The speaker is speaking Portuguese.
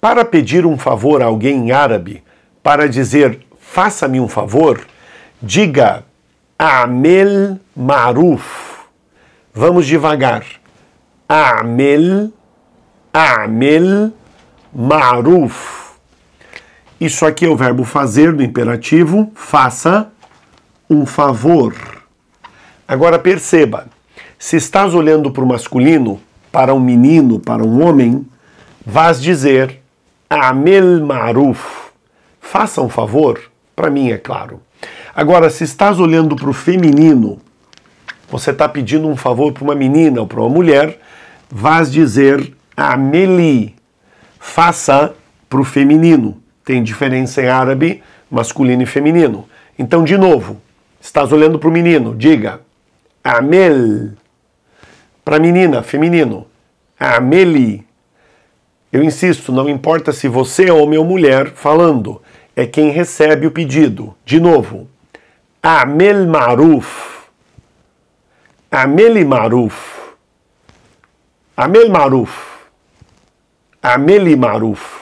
Para pedir um favor a alguém em árabe, para dizer faça-me um favor, diga Amel Maruf. Vamos devagar. Amel, Amel Maruf. Isso aqui é o verbo fazer no imperativo, faça um favor. Agora perceba, se estás olhando para o masculino, para um menino, para um homem, vás dizer Amel Maruf. Faça um favor, para mim é claro. Agora, se estás olhando para o feminino, você está pedindo um favor para uma menina ou para uma mulher, vás dizer Ameli. Faça para o feminino. Tem diferença em árabe, masculino e feminino. Então, de novo, estás olhando para o menino, diga Amel. Para menina, feminino, Ameli. Eu insisto, não importa se você é homem ou mulher falando, é quem recebe o pedido. De novo, Amel Maruf. Amel Maruf. Amel Maruf. Amel Maruf.